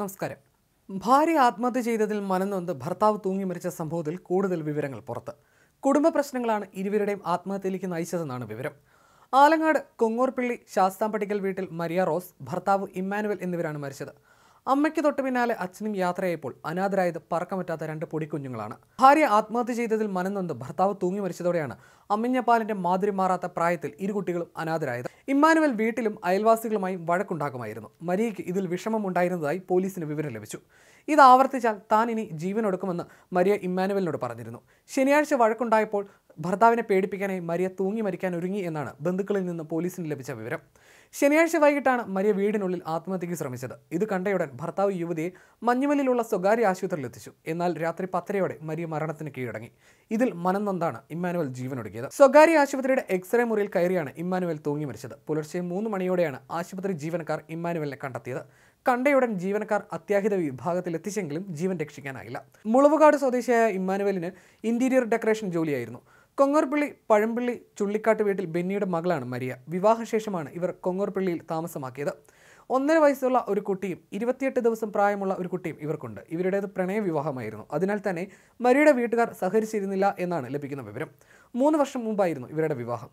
നമസ്കാരം ഭാര്യ ആത്മഹത്യ ചെയ്തതിൽ മനനൊന്ന് ഭർത്താവ് തൂങ്ങി മരിച്ച സംഭവത്തിൽ കൂടുതൽ വിവരങ്ങൾ പുറത്ത് കുടുംബ പ്രശ്നങ്ങളാണ് ഇരുവരുടെയും ആത്മഹത്യയിലേക്ക് നയിച്ചതെന്നാണ് വിവരം ആലങ്ങാട് കൊങ്ങൂർപ്പിള്ളി ശാസ്താംപട്ടിക്കൽ വീട്ടിൽ മരിയ റോസ് ഭർത്താവ് ഇമ്മാനുവൽ എന്നിവരാണ് മരിച്ചത് അമ്മയ്ക്ക് തൊട്ട് പിന്നാലെ അച്ഛനും യാത്രയായപ്പോൾ അനാഥരായത് പറക്കം പറ്റാത്ത രണ്ട് പൊടിക്കുഞ്ഞുങ്ങളാണ് ഭാര്യ ആത്മഹത്യ ചെയ്തതിൽ മനനൊന്ന് ഭർത്താവ് തൂങ്ങി മരിച്ചതോടെയാണ് അമ്മിഞ്ഞപ്പാലിന്റെ മാതിരി മാറാത്ത പ്രായത്തിൽ ഇരു കുട്ടികളും അനാഥരായത് ഇമ്മാനുവൽ വീട്ടിലും അയൽവാസികളുമായി വഴക്കുണ്ടാക്കുമായിരുന്നു മരിയയ്ക്ക് ഇതിൽ വിഷമമുണ്ടായിരുന്നതായി പോലീസിന് വിവരം ലഭിച്ചു ഇത് ആവർത്തിച്ചാൽ താൻ ഇനി ജീവനൊടുക്കുമെന്ന് മരിയ ഇമ്മാനുവലിനോട് പറഞ്ഞിരുന്നു ശനിയാഴ്ച വഴക്കുണ്ടായപ്പോൾ ഭർത്താവിനെ പേടിപ്പിക്കാനായി മരിയ തൂങ്ങി മരിക്കാൻ ഒരുങ്ങി എന്നാണ് ബന്ധുക്കളിൽ നിന്ന് പോലീസിന് ലഭിച്ച വിവരം ശനിയാഴ്ച വൈകിട്ടാണ് മരിയ വീടിനുള്ളിൽ ആത്മഹത്യയ്ക്ക് ശ്രമിച്ചത് ഇത് കണ്ടയുടൻ ഭർത്താവ് യുവതിയെ മഞ്ഞുമലിലുള്ള സ്വകാര്യ ആശുപത്രിയിൽ എത്തിച്ചു എന്നാൽ രാത്രി പത്തരയോടെ മരിയ മരണത്തിന് കീഴടങ്ങി ഇതിൽ നന്ദാണ് ഇമ്മാനുവൽ ജീവനൊടുക്കിയത് സ്വകാര്യ ആശുപത്രിയുടെ എക്സ്റേ മുറിയിൽ കയറിയാണ് ഇമ്മാനുവൽ തൂങ്ങി മരിച്ചത് പുലർച്ചെ മൂന്ന് മണിയോടെയാണ് ആശുപത്രി ജീവനക്കാർ ഇമ്മാനുവലിനെ കണ്ടെത്തിയത് കണ്ടയുടൻ ജീവനക്കാർ അത്യാഹിത വിഭാഗത്തിൽ എത്തിച്ചെങ്കിലും ജീവൻ രക്ഷിക്കാനായില്ല മുളവുകാട് സ്വദേശിയായ ഇമ്മാനുവലിന് ഇന്റീരിയർ ഡെക്കറേഷൻ ജോലിയായിരുന്നു കൊങ്ങോർപ്പള്ളി പഴംപള്ളി ചുള്ളിക്കാട്ട് വീട്ടിൽ ബെന്നിയുടെ മകളാണ് മരിയ വിവാഹശേഷമാണ് ഇവർ കൊങ്ങോർപ്പള്ളിയിൽ താമസമാക്കിയത് ഒന്നര വയസ്സുള്ള ഒരു കുട്ടിയും ഇരുപത്തിയെട്ട് ദിവസം പ്രായമുള്ള ഒരു കുട്ടിയും ഇവർക്കുണ്ട് ഇവരുടേത് പ്രണയ വിവാഹമായിരുന്നു അതിനാൽ തന്നെ മരിയുടെ വീട്ടുകാർ സഹകരിച്ചിരുന്നില്ല എന്നാണ് ലഭിക്കുന്ന വിവരം മൂന്ന് വർഷം മുമ്പായിരുന്നു ഇവരുടെ വിവാഹം